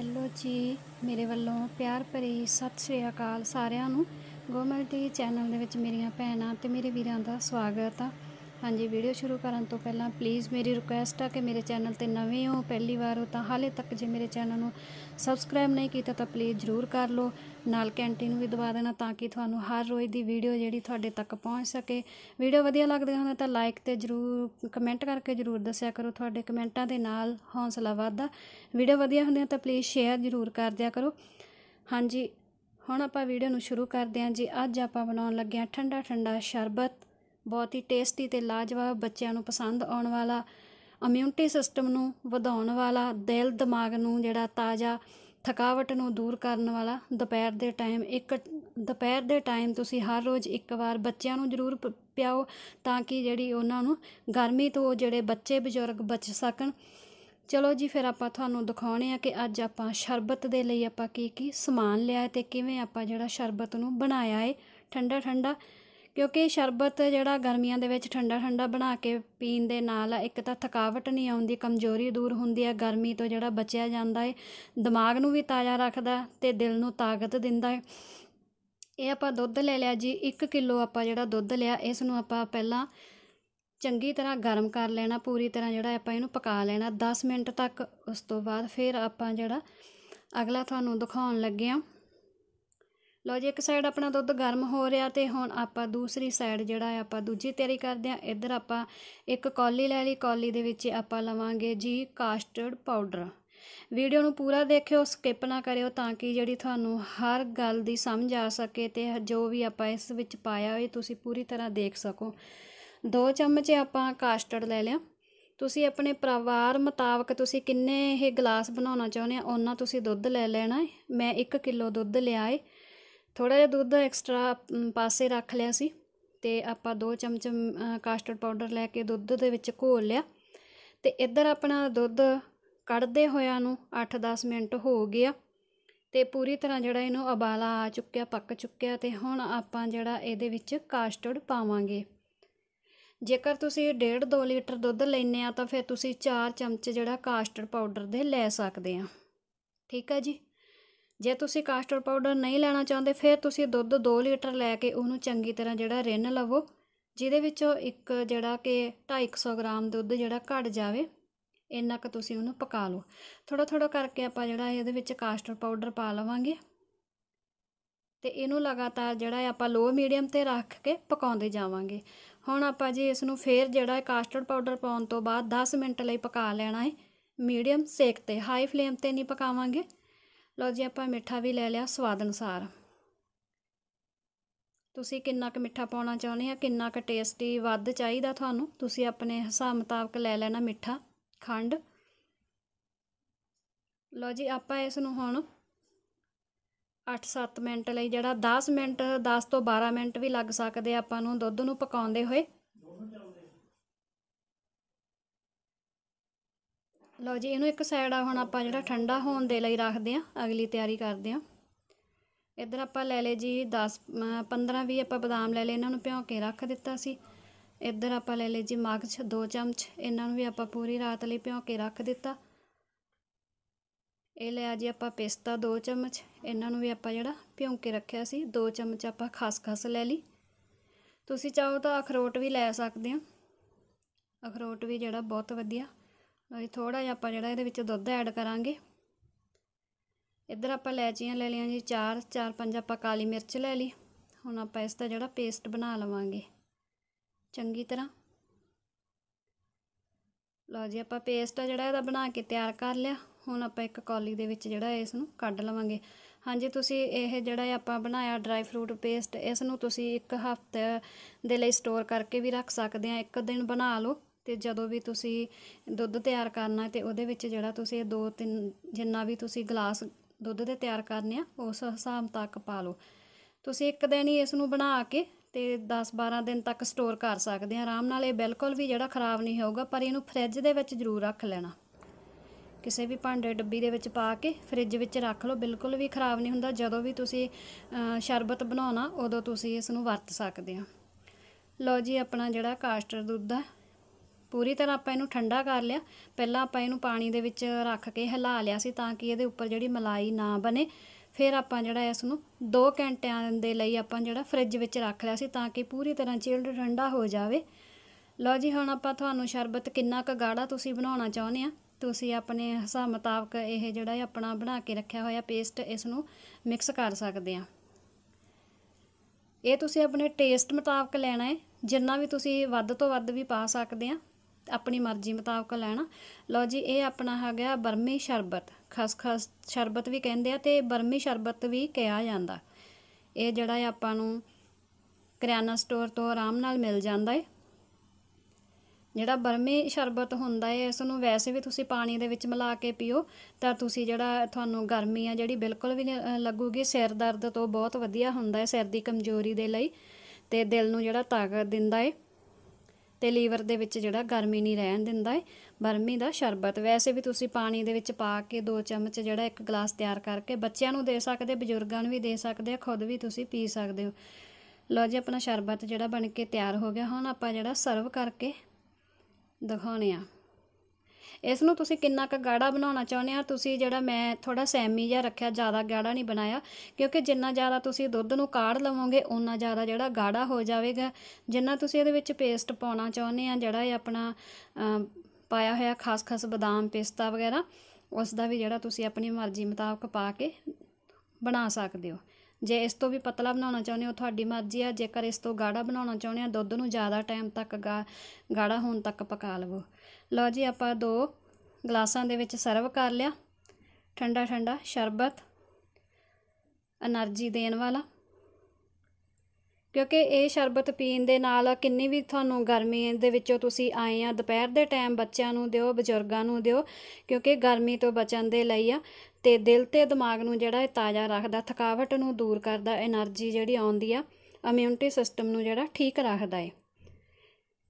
hello ਜੀ ਮੇਰੇ ਵੱਲੋਂ ਪਿਆਰ ਭਰੀ ਸਤਿ ਸ੍ਰੀ ਅਕਾਲ ਸਾਰਿਆਂ ਨੂੰ ਗੋਮਲ ਟੀ ਚੈਨਲ ਦੇ ਵਿੱਚ ਮੇਰੀਆਂ ਭੈਣਾਂ ਤੇ ਮੇਰੇ ਵੀਰਾਂ ਦਾ ਸਵਾਗਤ ਆ ਹਾਂਜੀ ਵੀਡੀਓ ਸ਼ੁਰੂ ਕਰਨ ਤੋਂ ਪਹਿਲਾਂ ਪਲੀਜ਼ ਮੇਰੀ ਰਿਕੁਐਸਟ ਆ ਕਿ ਮੇਰੇ ਚੈਨਲ ਤੇ ਨਵੇਂ ਹੋ ਪਹਿਲੀ ਵਾਰ ਹੋ ਤਾਂ ਹਾਲੇ ਤੱਕ ਜੇ ਮੇਰੇ ਚੈਨਲ ਨੂੰ ਸਬਸਕ੍ਰਾਈਬ ਨਹੀਂ ਕੀਤਾ ਤਾਂ ਪਲੀਜ਼ ਜ਼ਰੂਰ ਕਰ ਲਓ ਨਾਲ ਕੈਂਟੀਨ ਨੂੰ ਵੀ ਦਬਾ ਦੇਣਾ ਤਾਂ ਕਿ ਤੁਹਾਨੂੰ ਹਰ ਰੋਜ਼ ਦੀ ਵੀਡੀਓ ਜਿਹੜੀ ਤੁਹਾਡੇ ਤੱਕ ਪਹੁੰਚ ਸਕੇ ਵੀਡੀਓ ਵਧੀਆ ਲੱਗਦੀ ਹੋਵੇ ਤਾਂ ਲਾਈਕ ਤੇ ਜ਼ਰੂਰ ਕਮੈਂਟ ਕਰਕੇ ਜ਼ਰੂਰ ਦੱਸਿਆ ਕਰੋ ਤੁਹਾਡੇ ਕਮੈਂਟਾਂ ਦੇ ਨਾਲ ਹੌਸਲਾ ਵਧਦਾ ਵੀਡੀਓ ਵਧੀਆ ਹੁੰਦੀ ਤਾਂ ਪਲੀਜ਼ ਸ਼ੇਅਰ ਜ਼ਰੂਰ ਕਰ ਦਿਆ ਕਰੋ ਹਾਂਜੀ ਹੁਣ ਆਪਾਂ ਵੀਡੀਓ ਨੂੰ ਸ਼ੁਰੂ ਕਰਦੇ ਹਾਂ ਜੀ ਅੱਜ ਆਪਾਂ ਬਣਾਉਣ ਲੱਗੇ ਹਾਂ ਠੰਡਾ ਠੰਡਾ ਸ਼ਰਬਤ ਬਹੁਤ ਹੀ ਟੇਸਟੀ ਤੇ ਲਾਜਵਾਬ ਬੱਚਿਆਂ ਨੂੰ ਪਸੰਦ ਆਉਣ ਵਾਲਾ ਇਮਿਊਨਿਟੀ ਸਿਸਟਮ ਨੂੰ ਵਧਾਉਣ ਵਾਲਾ ਦਿਲ ਦਿਮਾਗ ਨੂੰ ਜਿਹੜਾ ਤਾਜ਼ਾ ਥਕਾਵਟ ਨੂੰ ਦੂਰ ਕਰਨ ਵਾਲਾ ਦੁਪਹਿਰ ਦੇ ਟਾਈਮ ਇੱਕ ਦੁਪਹਿਰ ਦੇ ਟਾਈਮ ਤੁਸੀਂ ਹਰ ਰੋਜ਼ ਇੱਕ ਵਾਰ ਬੱਚਿਆਂ ਨੂੰ ਜ਼ਰੂਰ ਪਿਆਓ ਤਾਂ ਕਿ ਜਿਹੜੀ ਉਹਨਾਂ ਨੂੰ ਗਰਮੀ ਤੋਂ ਜਿਹੜੇ ਬੱਚੇ ਬਜ਼ੁਰਗ ਬਚ ਸਕਣ ਚਲੋ ਜੀ ਫਿਰ ਆਪਾਂ ਤੁਹਾਨੂੰ ਦਿਖਾਉਣੇ ਆ ਕਿ ਅੱਜ ਆਪਾਂ ਸ਼ਰਬਤ ਦੇ ਲਈ ਆਪਾਂ ਕੀ ਕੀ ਸਮਾਨ ਲਿਆ ਤੇ ਕਿਵੇਂ ਆਪਾਂ ਜਿਹੜਾ ਸ਼ਰਬਤ ਨੂੰ ਬਣਾਇਆ ਏ ਠੰਡਾ ਠੰਡਾ ਕਿਉਂਕਿ ਸ਼ਰਬਤ ਜਿਹੜਾ ਗਰਮੀਆਂ ਦੇ ਵਿੱਚ ਠੰਡਾ ਠੰਡਾ ਬਣਾ ਕੇ ਪੀਣ ਦੇ ਨਾਲ ਇੱਕ ਤਾਂ ਥਕਾਵਟ ਨਹੀਂ ਆਉਂਦੀ ਕਮਜ਼ੋਰੀ ਦੂਰ ਹੁੰਦੀ ਹੈ ਗਰਮੀ ਤੋਂ ਜਿਹੜਾ ਬਚਿਆ ਜਾਂਦਾ ਹੈ ਦਿਮਾਗ ਨੂੰ ਵੀ ਤਾਜ਼ਾ ਰੱਖਦਾ ਤੇ ਦਿਲ ਨੂੰ ਤਾਕਤ ਦਿੰਦਾ ਹੈ ਇਹ ਆਪਾਂ ਦੁੱਧ ਲੈ ਲਿਆ ਜੀ 1 ਕਿਲੋ ਆਪਾਂ ਜਿਹੜਾ ਦੁੱਧ ਲਿਆ ਇਸ ਨੂੰ ਆਪਾਂ ਪਹਿਲਾਂ ਚੰਗੀ ਤਰ੍ਹਾਂ ਗਰਮ ਕਰ ਲੈਣਾ ਪੂਰੀ ਤਰ੍ਹਾਂ ਜਿਹੜਾ ਆਪਾਂ ਇਹਨੂੰ ਪਕਾ ਲੈਣਾ 10 ਮਿੰਟ ਤੱਕ ਉਸ ਤੋਂ ਬਾਅਦ ਫਿਰ ਆਪਾਂ ਜਿਹੜਾ ਅਗਲਾ ਤੁਹਾਨੂੰ ਦਿਖਾਉਣ ਲੱਗੇ ਆ ਲੋ ਜੀ ਇੱਕ ਸਾਈਡ ਆਪਣਾ ਦੁੱਧ ਗਰਮ ਹੋ ਰਿਹਾ ਤੇ ਹੁਣ ਆਪਾਂ ਦੂਸਰੀ ਸਾਈਡ ਜਿਹੜਾ ਹੈ ਆਪਾਂ ਦੂਜੀ ਤਿਆਰੀ ਕਰਦੇ ਆ ਇੱਧਰ ਆਪਾਂ ਇੱਕ ਕੌਲੀ ਲੈ ਲਈ ਕੌਲੀ ਦੇ ਵਿੱਚ ਆਪਾਂ ਲਵਾਂਗੇ ਜੀ ਕਾਸਟਰਡ ਪਾਊਡਰ ਵੀਡੀਓ ਨੂੰ ਪੂਰਾ ਦੇਖਿਓ ਸਕਿਪ ਨਾ ਕਰਿਓ ਤਾਂ ਕਿ ਜਿਹੜੀ ਤੁਹਾਨੂੰ ਹਰ ਗੱਲ ਦੀ ਸਮਝ ਆ ਸਕੇ ਤੇ ਜੋ ਵੀ ਆਪਾਂ ਇਸ ਵਿੱਚ ਪਾਇਆ ਹੋਏ ਤੁਸੀਂ ਪੂਰੀ ਤਰ੍ਹਾਂ ਦੇਖ ਸਕੋ ਦੋ ਚਮਚ ਆਪਾਂ ਕਾਸਟਰਡ ਲੈ ਲਿਆ ਤੁਸੀਂ ਆਪਣੇ ਪਰਿਵਾਰ ਮੁਤਾਬਕ ਤੁਸੀਂ ਕਿੰਨੇ ਇਹ ਗਲਾਸ ਬਣਾਉਣਾ ਚਾਹੁੰਦੇ ਆ ਉਹਨਾਂ ਤੁਸੀਂ ਦੁੱਧ ਲੈ ਲੈਣਾ ਮੈਂ 1 ਕਿਲੋ ਦੁੱਧ ਲਿਆ ਏ ਥੋੜਾ ਜਿਹਾ ਦੁੱਧ ਐਕਸਟਰਾ ਪਾਸੇ ਰੱਖ ਲਿਆ ਸੀ ਤੇ ਆਪਾਂ 2 ਚਮਚ ਕਾਸਟਰਡ ਪਾਊਡਰ ਲੈ ਕੇ ਦੁੱਧ ਦੇ ਵਿੱਚ ਘੋਲ ਲਿਆ ਤੇ ਇੱਧਰ ਆਪਣਾ ਦੁੱਧ ਕੱਢਦੇ ਹੋਇਆਂ ਨੂੰ 8-10 ਮਿੰਟ ਹੋ ਗਿਆ ਤੇ ਪੂਰੀ ਤਰ੍ਹਾਂ ਜਿਹੜਾ ਇਹਨੂੰ ਉਬਾਲਾ ਆ ਚੁੱਕਿਆ ਪੱਕ ਚੁੱਕਿਆ ਤੇ ਹੁਣ ਆਪਾਂ ਜਿਹੜਾ ਇਹਦੇ ਵਿੱਚ ਕਾਸਟਰਡ ਪਾਵਾਂਗੇ ਜੇਕਰ ਤੁਸੀਂ 1.5 2 ਲੀਟਰ ਦੁੱਧ ਲੈਨੇ ਆ ਤਾਂ ਫਿਰ ਤੁਸੀਂ 4 ਚਮਚ ਜਿਹੜਾ ਕਾਸਟਰਡ ਪਾਊਡਰ ਦੇ ਲੈ ਸਕਦੇ ਆ ਠੀਕ ਆ ਜੀ ਜੇ ਤੁਸੀਂ ਕਾਸਟਰ ਪਾਊਡਰ ਨਹੀਂ ਲੈਣਾ ਚਾਹੁੰਦੇ ਫਿਰ ਤੁਸੀਂ ਦੁੱਧ 2 ਲੀਟਰ ਲੈ ਕੇ ਉਹਨੂੰ ਚੰਗੀ ਤਰ੍ਹਾਂ ਜਿਹੜਾ ਰਿੰਨ ਲਵੋ ਜਿਹਦੇ ਵਿੱਚੋਂ ਇੱਕ ਜਿਹੜਾ ਕਿ 250 ਗ੍ਰਾਮ ਦੁੱਧ ਜਿਹੜਾ ਘੜ ਜਾਵੇ ਇੰਨਾ ਕੁ ਤੁਸੀਂ ਉਹਨੂੰ ਪਕਾ ਲਓ ਥੋੜਾ ਥੋੜਾ ਕਰਕੇ ਆਪਾਂ ਜਿਹੜਾ ਇਹਦੇ ਵਿੱਚ ਕਾਸਟਰ ਪਾਊਡਰ ਪਾ ਲਵਾਂਗੇ ਤੇ ਇਹਨੂੰ ਲਗਾਤਾਰ ਜਿਹੜਾ ਆਪਾਂ ਲੋ ਮੀਡੀਅਮ ਤੇ ਰੱਖ ਕੇ ਪਕਾਉਂਦੇ ਜਾਵਾਂਗੇ ਹੁਣ ਆਪਾਂ ਜੀ ਇਸ ਨੂੰ ਫੇਰ ਜਿਹੜਾ ਕਾਸਟਰਡ ਪਾਊਡਰ ਪਾਉਣ ਤੋਂ ਬਾਅਦ 10 ਮਿੰਟ ਲਈ ਪਕਾ ਲੈਣਾ ਹੈ ਮੀਡੀਅਮ ਸੇਕ ਤੇ ਹਾਈ ਫਲੇਮ ਤੇ ਨਹੀਂ ਪਕਾਵਾਂਗੇ ਲਓ ਜੀ ਆਪਾਂ ਮਿੱਠਾ ਵੀ ਲੈ ਲਿਆ ਸਵਾਦ ਅਨੁਸਾਰ ਤੁਸੀਂ ਕਿੰਨਾ ਕੁ ਮਿੱਠਾ ਪਾਉਣਾ ਚਾਹੁੰਦੇ ਆ ਕਿੰਨਾ ਕੁ ਟੇਸਟੀ ਵੱਧ ਚਾਹੀਦਾ ਤੁਹਾਨੂੰ ਤੁਸੀਂ ਆਪਣੇ ਹਿਸਾਬ ਮੁਤਾਬਕ ਲੈ ਲੈਣਾ ਮਿੱਠਾ ਖੰਡ ਲਓ ਜੀ ਆਪਾਂ ਇਸ ਨੂੰ ਹੁਣ 8-7 ਮਿੰਟ ਲਈ ਜਿਹੜਾ 10 ਮਿੰਟ 10 ਤੋਂ 12 ਮਿੰਟ ਵੀ ਲੱਗ ਸਕਦੇ ਆਪਾਂ ਨੂੰ ਦੁੱਧ ਨੂੰ ਪਕਾਉਂਦੇ ਹੋਏ ਲਓ ਜੀ ਇਹਨੂੰ ਇੱਕ ਸਾਈਡ ਆ ਹੁਣ ਆਪਾਂ ਜਿਹੜਾ ਠੰਡਾ ਹੋਣ ਦੇ ਲਈ ਰੱਖਦੇ ਆ ਅਗਲੀ ਤਿਆਰੀ ਕਰਦੇ ਆ ਇੱਧਰ ਆਪਾਂ ਲੈ ਲੇ ਜੀ 10 15 20 ਆਪਾਂ ਬਦਾਮ ਲੈ ਲਏ ਇਹਨਾਂ ਨੂੰ ਭਿਓ ਕੇ ਰੱਖ ਦਿੱਤਾ ਸੀ ਇੱਧਰ ਆਪਾਂ ਲੈ ਲੇ ਜੀ ਮਗਜ਼ 2 ਚਮਚ ਇਹਨਾਂ ਨੂੰ ਵੀ ਆਪਾਂ ਪੂਰੀ ਰਾਤ ਲਈ ਭਿਓ ਕੇ ਰੱਖ ਦਿੱਤਾ ਇਹ ਲੈ ਆ ਜੀ ਆਪਾਂ ਪਿਸਤਾ 2 ਚਮਚ ਇਹਨਾਂ ਨੂੰ ਵੀ ਆਪਾਂ ਜਿਹੜਾ ਭਿਓ ਕੇ ਰੱਖਿਆ ਸੀ 2 ਚਮਚ ਆਪਾਂ ਖਸਖਸ ਲੈ ਲਈ ਤੁਸੀਂ ਚਾਹੋ ਤਾਂ ਅਖਰੋਟ ਵੀ ਲੈ ਸਕਦੇ ਹੋ ਅਖਰੋਟ ਵੀ ਜਿਹੜਾ ਬਹੁਤ ਵਧੀਆ ਅਸੀਂ ਥੋੜਾ ਜਿਹਾ ਆਪਾਂ ਜਿਹੜਾ ਇਹਦੇ ਵਿੱਚ ਦੁੱਧ ਐਡ ਕਰਾਂਗੇ ਇੱਧਰ ਆਪਾਂ ਲੈਚੀਆਂ ਲੈ ਲਈਆਂ ਜੀ 4 4 5 ਆਪਾਂ ਕਾਲੀ ਮਿਰਚ ਲੈ ਲਈ ਹੁਣ ਆਪਾਂ ਇਸ ਦਾ ਜਿਹੜਾ ਪੇਸਟ ਬਣਾ ਲਵਾਂਗੇ ਚੰਗੀ ਤਰ੍ਹਾਂ ਲਓ ਜੀ ਆਪਾਂ ਪੇਸਟ ਆ ਜਿਹੜਾ ਇਹਦਾ ਬਣਾ ਕੇ ਤਿਆਰ ਕਰ ਲਿਆ ਹੁਣ ਆਪਾਂ ਇੱਕ ਕੌਲੀ ਦੇ ਵਿੱਚ ਜਿਹੜਾ ਇਸ ਨੂੰ ਕੱਢ ਲਵਾਂਗੇ ਹਾਂਜੀ ਤੁਸੀਂ ਇਹ ਜਿਹੜਾ ਆਪਾਂ ਬਣਾਇਆ ਡਰਾਈ ਫਰੂਟ ਪੇਸਟ ਇਸ ਨੂੰ ਤੁਸੀਂ ਇੱਕ ਹਫ਼ਤੇ ਦੇ ਲਈ ਸਟੋਰ ਕਰਕੇ ਵੀ ਰੱਖ ਸਕਦੇ ਆ ਇੱਕ ਦਿਨ ਬਣਾ ਲਓ ਤੇ ਜਦੋਂ ਵੀ ਤੁਸੀਂ ਦੁੱਧ ਤਿਆਰ ਕਰਨਾ ਤੇ ਉਹਦੇ ਵਿੱਚ ਜਿਹੜਾ ਤੁਸੀਂ ਦੋ ਤਿੰਨ ਜਿੰਨਾ ਵੀ ਤੁਸੀਂ ਗਲਾਸ ਦੁੱਧ ਦੇ ਤਿਆਰ ਕਰਨੇ ਆ ਉਸ ਹਿਸਾਬ ਤੱਕ ਪਾ ਲਓ ਤੁਸੀਂ ਇੱਕ ਦਿਨ ਹੀ ਇਸ ਨੂੰ ਬਣਾ ਕੇ ਤੇ 10-12 ਦਿਨ ਤੱਕ ਸਟੋਰ ਕਰ ਸਕਦੇ ਆ ਆਰਾਮ ਨਾਲ ਇਹ ਬਿਲਕੁਲ ਵੀ ਜਿਹੜਾ ਖਰਾਬ ਨਹੀਂ ਹੋਊਗਾ ਪਰ ਇਹਨੂੰ ਫ੍ਰਿਜ ਦੇ ਵਿੱਚ ਜ਼ਰੂਰ ਰੱਖ ਲੈਣਾ ਕਿਸੇ ਵੀ ਭਾਂਡੇ ਡੱਬੀ ਦੇ ਵਿੱਚ ਪਾ ਕੇ ਫ੍ਰਿਜ ਵਿੱਚ ਰੱਖ ਲਓ ਬਿਲਕੁਲ ਵੀ ਖਰਾਬ ਨਹੀਂ ਹੁੰਦਾ ਜਦੋਂ ਵੀ ਤੁਸੀਂ ਸ਼ਰਬਤ ਬਣਾਉਣਾ ਉਦੋਂ ਤੁਸੀਂ ਇਸ ਨੂੰ ਵਰਤ ਸਕਦੇ ਆ ਲਓ ਜੀ ਆਪਣਾ ਜਿਹੜਾ ਕਾਸਟਰ ਦੁੱਧ ਆ ਪੂਰੀ ਤਰ੍ਹਾਂ ਆਪਾਂ ਇਹਨੂੰ ਠੰਡਾ ਕਰ ਲਿਆ ਪਹਿਲਾਂ ਆਪਾਂ ਇਹਨੂੰ ਪਾਣੀ ਦੇ ਵਿੱਚ ਰੱਖ ਕੇ ਹਿਲਾ ਲਿਆ ਸੀ ਤਾਂ ਕਿ ਇਹਦੇ ਉੱਪਰ ਜਿਹੜੀ ਮਲਾਈ ਨਾ ਬਣੇ ਫਿਰ ਆਪਾਂ ਜਿਹੜਾ ਇਸ ਨੂੰ 2 ਘੰਟਿਆਂ ਦੇ ਲਈ ਆਪਾਂ ਜਿਹੜਾ ਫ੍ਰਿਜ ਵਿੱਚ ਰੱਖ ਲਿਆ ਸੀ ਤਾਂ ਕਿ ਪੂਰੀ ਤਰ੍ਹਾਂ ਚਿਲਡ ਠੰਡਾ ਹੋ ਜਾਵੇ ਲਓ ਜੀ ਹੁਣ ਆਪਾਂ ਤੁਹਾਨੂੰ ਸ਼ਰਬਤ ਕਿੰਨਾ ਕੁ ਗਾੜਾ ਤੁਸੀਂ ਬਣਾਉਣਾ ਚਾਹੁੰਦੇ ਆ ਤੁਸੀਂ ਆਪਣੇ ਹਿਸਾਬ ਮੁਤਾਬਕ ਇਹ ਜਿਹੜਾ ਆਪਣਾ ਬਣਾ ਕੇ ਰੱਖਿਆ ਹੋਇਆ ਪੇਸਟ ਇਸ ਨੂੰ ਮਿਕਸ ਕਰ ਸਕਦੇ ਆ ਇਹ ਤੁਸੀਂ ਆਪਣੇ ਟੇਸਟ ਮੁਤਾਬਕ ਲੈਣਾ ਹੈ ਜਿੰਨਾ ਵੀ ਤੁਸੀਂ ਵੱਧ ਤੋਂ ਵੱਧ ਵੀ ਪਾ ਸਕਦੇ ਆ ਆਪਣੀ ਮਰਜ਼ੀ ਮੁਤਾਬਕ ਲੈਣਾ ਲਓ ਜੀ ਇਹ ਆਪਣਾ ਹੈਗਾ ਬਰਮੀ ਸ਼ਰਬਤ ਖਸਖਸ ਸ਼ਰਬਤ ਵੀ ਕਹਿੰਦੇ ਆ ਤੇ ਬਰਮੀ ਸ਼ਰਬਤ ਵੀ ਕਿਹਾ ਜਾਂਦਾ ਇਹ ਜਿਹੜਾ ਹੈ ਆਪਾਂ ਨੂੰ ਕਰਿਆਨਾ ਸਟੋਰ ਤੋਂ ਆਰਾਮ ਨਾਲ ਮਿਲ ਜਾਂਦਾ ਹੈ ਜਿਹੜਾ ਬਰਮੀ ਸ਼ਰਬਤ ਹੁੰਦਾ ਹੈ ਇਸ ਨੂੰ ਵੈਸੇ ਵੀ ਤੁਸੀਂ ਪਾਣੀ ਦੇ ਵਿੱਚ ਮਿਲਾ ਕੇ ਪੀਓ ਤਾਂ ਤੁਸੀਂ ਜਿਹੜਾ ਤੁਹਾਨੂੰ ਗਰਮੀ ਆ ਜਿਹੜੀ ਬਿਲਕੁਲ ਵੀ ਲੱਗੂਗੀ ਸਿਰ ਦਰਦ ਤੋਂ ਬਹੁਤ ਵਧੀਆ ਹੁੰਦਾ ਹੈ ਸਿਰ ਦੀ ਕਮਜ਼ੋਰੀ ਦੇ ਲਈ ਤੇ ਦਿਲ ਨੂੰ ਜਿਹੜਾ ਤਾਕਤ ਦਿੰਦਾ ਹੈ ਤੇ ਲੀਵਰ ਦੇ ਵਿੱਚ ਜਿਹੜਾ ਗਰਮੀ ਨਹੀਂ ਰਹਿਣ ਦਿੰਦਾ ਹੈ ਬਰਮੀ ਦਾ ਸ਼ਰਬਤ ਵੈਸੇ ਵੀ ਤੁਸੀਂ ਪਾਣੀ ਦੇ ਵਿੱਚ ਪਾ ਕੇ ਦੋ ਚਮਚ ਜਿਹੜਾ ਇੱਕ ਗਲਾਸ ਤਿਆਰ ਕਰਕੇ ਬੱਚਿਆਂ ਨੂੰ ਦੇ ਸਕਦੇ ਬਜ਼ੁਰਗਾਂ ਨੂੰ ਵੀ ਦੇ ਸਕਦੇ ਖੁਦ ਵੀ ਤੁਸੀਂ ਪੀ ਸਕਦੇ ਹੋ ਲਓ ਜੀ ਆਪਣਾ ਸ਼ਰਬਤ ਜਿਹੜਾ ਬਣ ਕੇ ਤਿਆਰ ਹੋ ਗਿਆ ਹੁਣ ਆਪਾਂ ਜਿਹੜਾ ਸਰਵ ਕਰਕੇ ਦਿਖਾਉਣੇ ਆ ਇਸ ਨੂੰ ਤੁਸੀਂ ਕਿੰਨਾ ਕੁ ਗਾੜਾ ਬਣਾਉਣਾ ਚਾਹੁੰਦੇ ਆ ਤੁਸੀਂ ਜਿਹੜਾ ਮੈਂ ਥੋੜਾ ਸੈਮੀ ਜਿਹਾ ਰੱਖਿਆ ਜ਼ਿਆਦਾ ਗਾੜਾ ਨਹੀਂ ਬਣਾਇਆ ਕਿਉਂਕਿ ਜਿੰਨਾ ਜ਼ਿਆਦਾ ਤੁਸੀਂ ਦੁੱਧ ਨੂੰ ਕਾੜ ਲਵੋਗੇ ਉਨਾ ਜ਼ਿਆਦਾ ਜਿਹੜਾ ਗਾੜਾ ਹੋ ਜਾਵੇਗਾ ਜਿੰਨਾ ਤੁਸੀਂ ਇਹਦੇ ਵਿੱਚ ਪੇਸਟ ਪਾਉਣਾ ਚਾਹੁੰਦੇ ਆ ਜਿਹੜਾ ਇਹ ਆਪਣਾ ਪਾਇਆ ਹੋਇਆ ਖਾਸ-ਖਾਸ ਬਦਾਮ ਪਿਸਤਾ ਵਗੈਰਾ ਉਸ ਦਾ ਵੀ ਜਿਹੜਾ ਤੁਸੀਂ ਆਪਣੀ ਮਰਜ਼ੀ ਮੁਤਾਬਕ ਪਾ ਕੇ ਬਣਾ ਸਕਦੇ ਹੋ ਜੇ ਇਸ ਤੋਂ ਵੀ ਪਤਲਾ ਬਣਾਉਣਾ ਚਾਹੁੰਦੇ ਹੋ ਤੁਹਾਡੀ ਮਰਜ਼ੀ ਆ ਜੇਕਰ ਇਸ ਤੋਂ ਗਾੜਾ ਬਣਾਉਣਾ ਚਾਹੁੰਦੇ ਆ ਦੁੱਧ ਨੂੰ ਜ਼ਿਆਦਾ ਟਾਈਮ ਤੱਕ ਗਾੜਾ ਹੋਣ ਤੱਕ ਪਕਾ ਲਵੋ ਲਓ ਜੀ ਆਪਾਂ ਦੋ ਗਲਾਸਾਂ ਦੇ ਵਿੱਚ ਸਰਵ ਕਰ ਲਿਆ ਠੰਡਾ ਠੰਡਾ ਸ਼ਰਬਤ એનર્ਜੀ ਦੇਣ ਵਾਲਾ ਕਿਉਂਕਿ ਇਹ ਸ਼ਰਬਤ ਪੀਣ ਦੇ ਨਾਲ ਕਿੰਨੀ ਵੀ ਤੁਹਾਨੂੰ ਗਰਮੀ ਦੇ ਵਿੱਚੋਂ ਤੁਸੀਂ ਆਏ ਆ ਦੁਪਹਿਰ ਦੇ ਟਾਈਮ ਬੱਚਿਆਂ ਨੂੰ ਦਿਓ ਬਜ਼ੁਰਗਾਂ ਨੂੰ ਦਿਓ ਕਿਉਂਕਿ ਗਰਮੀ ਤੋਂ ਬਚਣ ਦੇ ਲਈ ਆ ਤੇ ਦਿਲ ਤੇ ਦਿਮਾਗ ਨੂੰ ਜਿਹੜਾ ਇਹ ਤਾਜ਼ਾ ਰੱਖਦਾ ਥਕਾਵਟ ਨੂੰ ਦੂਰ ਕਰਦਾ એનર્ਜੀ ਜਿਹੜੀ ਆਉਂਦੀ ਆ ਇਮਿਊਨਿਟੀ ਸਿਸਟਮ ਨੂੰ ਜਿਹੜਾ ਠੀਕ ਰੱਖਦਾ ਹੈ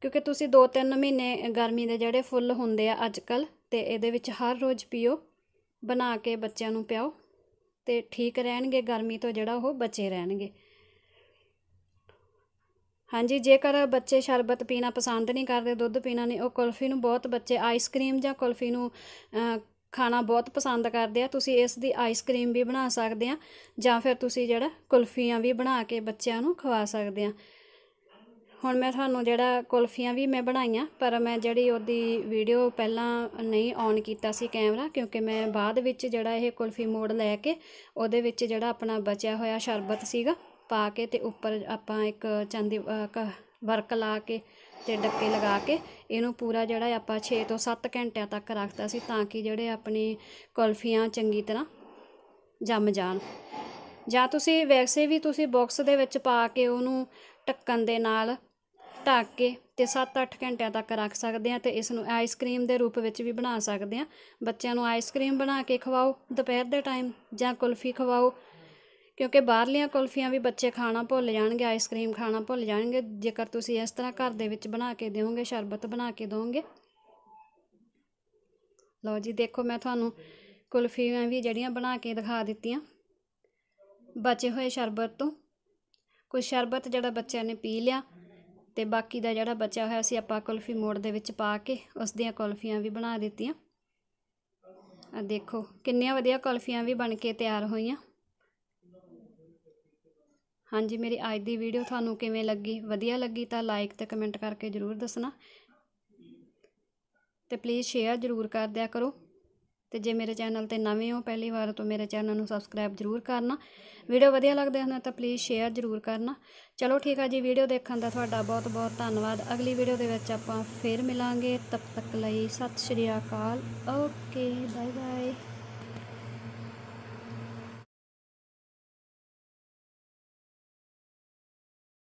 ਕਿਉਂਕਿ ਤੁਸੀਂ 2-3 ਮਹੀਨੇ ਗਰਮੀ ਦੇ ਜਿਹੜੇ ਫੁੱਲ ਹੁੰਦੇ ਆ ਅੱਜ ਕੱਲ ਤੇ ਇਹਦੇ ਵਿੱਚ ਹਰ ਰੋਜ਼ ਪੀਓ ਬਣਾ ਕੇ ਬੱਚਿਆਂ ਨੂੰ ਪਿਆਓ ਤੇ ਠੀਕ ਰਹਿਣਗੇ ਗਰਮੀ ਤੋਂ ਜਿਹੜਾ ਉਹ ਬਚੇ ਰਹਿਣਗੇ ਹਾਂਜੀ ਜੇਕਰ ਬੱਚੇ ਸ਼ਰਬਤ ਪੀਣਾ ਪਸੰਦ ਨਹੀਂ ਕਰਦੇ ਦੁੱਧ ਪੀਣਾ ਨਹੀਂ ਉਹ ਕੁਲਫੀ ਨੂੰ ਬਹੁਤ ਬੱਚੇ ਆਈਸਕ੍ਰੀਮ ਜਾਂ ਕੁਲਫੀ ਨੂੰ ਖਾਣਾ ਬਹੁਤ ਪਸੰਦ ਕਰਦੇ ਆ ਤੁਸੀਂ ਇਸ ਦੀ ਆਈਸਕ੍ਰੀਮ ਵੀ ਬਣਾ ਸਕਦੇ ਆ ਜਾਂ ਫਿਰ ਤੁਸੀਂ ਜਿਹੜਾ ਕੁਲਫੀਆਂ ਵੀ ਬਣਾ ਕੇ ਬੱਚਿਆਂ ਨੂੰ ਖਵਾ ਸਕਦੇ ਆ ਹੁਣ ਮੈਂ ਤੁਹਾਨੂੰ ਜਿਹੜਾ ਕੁਲਫੀਆਂ ਵੀ ਮੈਂ ਬਣਾਈਆਂ ਪਰ ਮੈਂ ਜਿਹੜੀ ਉਹਦੀ ਵੀਡੀਓ ਪਹਿਲਾਂ ਨਹੀਂ ਔਨ ਕੀਤਾ ਸੀ ਕੈਮਰਾ ਕਿਉਂਕਿ ਮੈਂ ਬਾਅਦ ਵਿੱਚ ਜਿਹੜਾ ਇਹ ਕੁਲਫੀ ਮੋੜ ਲੈ ਕੇ ਉਹਦੇ ਵਿੱਚ ਜਿਹੜਾ ਆਪਣਾ ਬਚਿਆ ਹੋਇਆ ਸ਼ਰਬਤ ਸੀਗਾ ਪਾ ਕੇ ਤੇ ਉੱਪਰ ਆਪਾਂ ਇੱਕ ਚੰਦੀ ਵਰਕ ਲਾ ਕੇ ਤੇ ਡੱਕੇ ਲਗਾ ਕੇ ਇਹਨੂੰ ਪੂਰਾ ਜਿਹੜਾ ਆਪਾਂ 6 ਤੋਂ 7 ਘੰਟਿਆਂ ਤੱਕ ਰੱਖਤਾ ਸੀ ਤਾਂ ਕਿ ਜਿਹੜੇ ਆਪਣੀ ਕੁਲਫੀਆਂ ਚੰਗੀ ਤਰ੍ਹਾਂ ਜੰਮ ਜਾਣ ਜਾਂ ਤੁਸੀਂ ਵੈਸੇ ਵੀ ਤੁਸੀਂ ਬਾਕਸ ਦੇ ਵਿੱਚ ਪਾ ਕੇ ਉਹਨੂੰ ਟੱਕਣ ਦੇ ਨਾਲ ਢੱਕ ਕੇ ਤੇ 7-8 ਘੰਟਿਆਂ ਤੱਕ ਰੱਖ ਸਕਦੇ ਆ ਤੇ ਇਸ ਨੂੰ ਆਈਸਕ੍ਰੀਮ ਦੇ ਰੂਪ ਵਿੱਚ ਵੀ ਬਣਾ ਸਕਦੇ ਆ ਬੱਚਿਆਂ ਨੂੰ ਆਈਸਕ੍ਰੀਮ ਬਣਾ ਕੇ ਖਵਾਓ ਦੁਪਹਿਰ ਦੇ ਟਾਈਮ ਜਾਂ ਕੁਲਫੀ ਖਵਾਓ ਕਿਉਂਕਿ ਬਾਹਰਲੀਆਂ ਕੁਲਫੀਆਂ ਵੀ ਬੱਚੇ ਖਾਣਾ ਭੁੱਲ ਜਾਣਗੇ ਆਈਸਕ੍ਰੀਮ ਖਾਣਾ ਭੁੱਲ ਜਾਣਗੇ ਜੇਕਰ ਤੁਸੀਂ ਇਸ ਤਰ੍ਹਾਂ ਘਰ ਦੇ ਵਿੱਚ ਬਣਾ ਕੇ ਦਿਓਗੇ ਸ਼ਰਬਤ ਬਣਾ ਕੇ ਦਿਓਗੇ ਲਓ ਜੀ ਦੇਖੋ ਮੈਂ ਤੁਹਾਨੂੰ ਕੁਲਫੀਆਂ ਵੀ ਜਿਹੜੀਆਂ ਬਣਾ ਕੇ ਦਿਖਾ ਦਿੱਤੀਆਂ ਬਚੇ ਹੋਏ ਸ਼ਰਬਤ ਤੋਂ ਕੁਝ ਸ਼ਰਬਤ ਜਿਹੜਾ ਬੱਚਿਆਂ ਨੇ ਪੀ ਲਿਆ ਤੇ ਬਾਕੀ ਦਾ ਜਿਹੜਾ ਬਚਿਆ ਹੋਇਆ ਸੀ ਆਪਾਂ ਕੁਲਫੀ ਮੋੜ ਦੇ ਵਿੱਚ ਪਾ ਕੇ ਉਸ ਦੀਆਂ ਕੁਲਫੀਆਂ ਵੀ ਬਣਾ ਦਿੱਤੀਆਂ ਆ ਦੇਖੋ ਕਿੰਨੀਆਂ ਵਧੀਆ ਕੁਲਫੀਆਂ ਵੀ ਬਣ ਕੇ ਤਿਆਰ ਹੋਈਆਂ ਹਾਂਜੀ ਮੇਰੀ ਅੱਜ ਦੀ ਵੀਡੀਓ ਤੁਹਾਨੂੰ ਕਿਵੇਂ ਲੱਗੀ ਵਧੀਆ ਲੱਗੀ ਤਾਂ ਲਾਈਕ ਤੇ ਕਮੈਂਟ ਕਰਕੇ ਜਰੂਰ ਦੱਸਣਾ ਤੇ ਪਲੀਜ਼ ਸ਼ੇਅਰ ਜਰੂਰ ਕਰ ਦਿਆ ਕਰੋ ਤੇ ਜੇ ਮੇਰੇ ਚੈਨਲ ਤੇ ਨਵੇਂ ਹੋ ਪਹਿਲੀ ਵਾਰ ਤਾਂ ਮੇਰੇ ਚੈਨਲ ਨੂੰ ਸਬਸਕ੍ਰਾਈਬ ਜ਼ਰੂਰ ਕਰਨਾ ਵੀਡੀਓ ਵਧੀਆ ਲੱਗਦੇ ਹਨ ਤਾਂ ਪਲੀਜ਼ ਸ਼ੇਅਰ ਜ਼ਰੂਰ ਕਰਨਾ ਚਲੋ ਠੀਕ ਆ ਜੀ ਵੀਡੀਓ ਦੇਖਣ ਦਾ ਤੁਹਾਡਾ ਬਹੁਤ ਬਹੁਤ ਧੰਨਵਾਦ ਅਗਲੀ ਵੀਡੀਓ ਦੇ ਵਿੱਚ ਆਪਾਂ ਫੇਰ ਮਿਲਾਂਗੇ ਤਬ ਤੱਕ ਲਈ ਸਤਿ ਸ਼੍ਰੀ ਅਕਾਲ ਓਕੇ ਬਾਏ ਬਾਏ